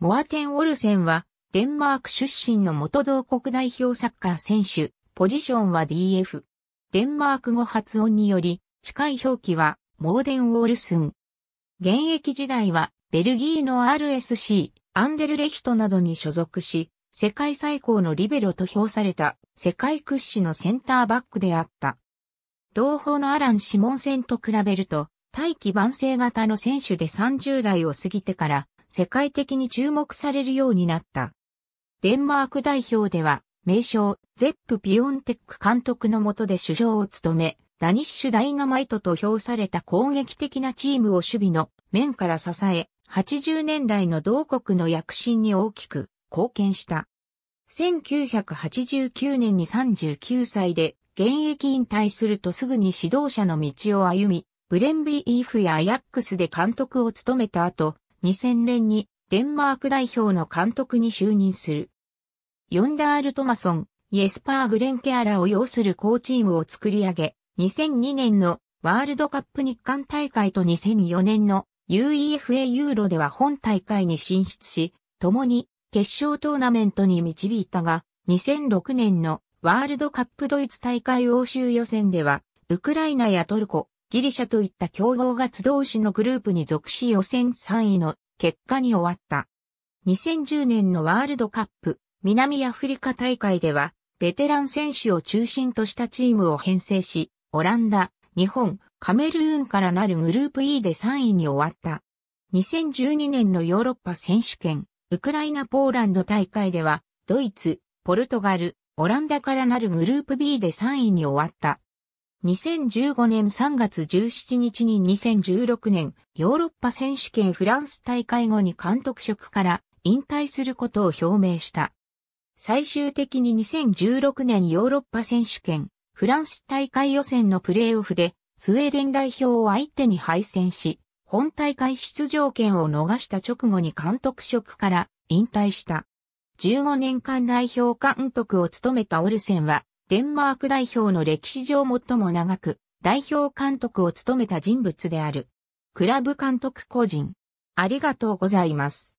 モアテン・オルセンは、デンマーク出身の元同国代表サッカー選手、ポジションは DF。デンマーク語発音により、近い表記は、モーデン・オールスン。現役時代は、ベルギーの RSC、アンデルレヒトなどに所属し、世界最高のリベロと評された、世界屈指のセンターバックであった。同胞のアラン・シモンセンと比べると、大器晩成型の選手で30代を過ぎてから、世界的に注目されるようになった。デンマーク代表では、名称、ゼップ・ピオンテック監督の下で首相を務め、ダニッシュ・ダイナマイトと評された攻撃的なチームを守備の面から支え、80年代の同国の躍進に大きく貢献した。1989年に39歳で現役引退するとすぐに指導者の道を歩み、ブレンビー・イーフやアヤックスで監督を務めた後、2000年にデンマーク代表の監督に就任する。ヨンダール・トマソン、イエスパー・グレンケアラを要する高チームを作り上げ、2002年のワールドカップ日韓大会と2004年の UEFA ユーロでは本大会に進出し、共に決勝トーナメントに導いたが、2006年のワールドカップドイツ大会欧州予選では、ウクライナやトルコ、ギリシャといった競合が集う市のグループに属し予選3位の結果に終わった。2010年のワールドカップ南アフリカ大会ではベテラン選手を中心としたチームを編成し、オランダ、日本、カメルーンからなるグループ E で3位に終わった。2012年のヨーロッパ選手権、ウクライナ・ポーランド大会では、ドイツ、ポルトガル、オランダからなるグループ B で3位に終わった。2015年3月17日に2016年ヨーロッパ選手権フランス大会後に監督職から引退することを表明した。最終的に2016年ヨーロッパ選手権フランス大会予選のプレーオフでスウェーデン代表を相手に敗戦し、本大会出場権を逃した直後に監督職から引退した。15年間代表監督を務めたオルセンは、デンマーク代表の歴史上最も長く、代表監督を務めた人物である。クラブ監督個人。ありがとうございます。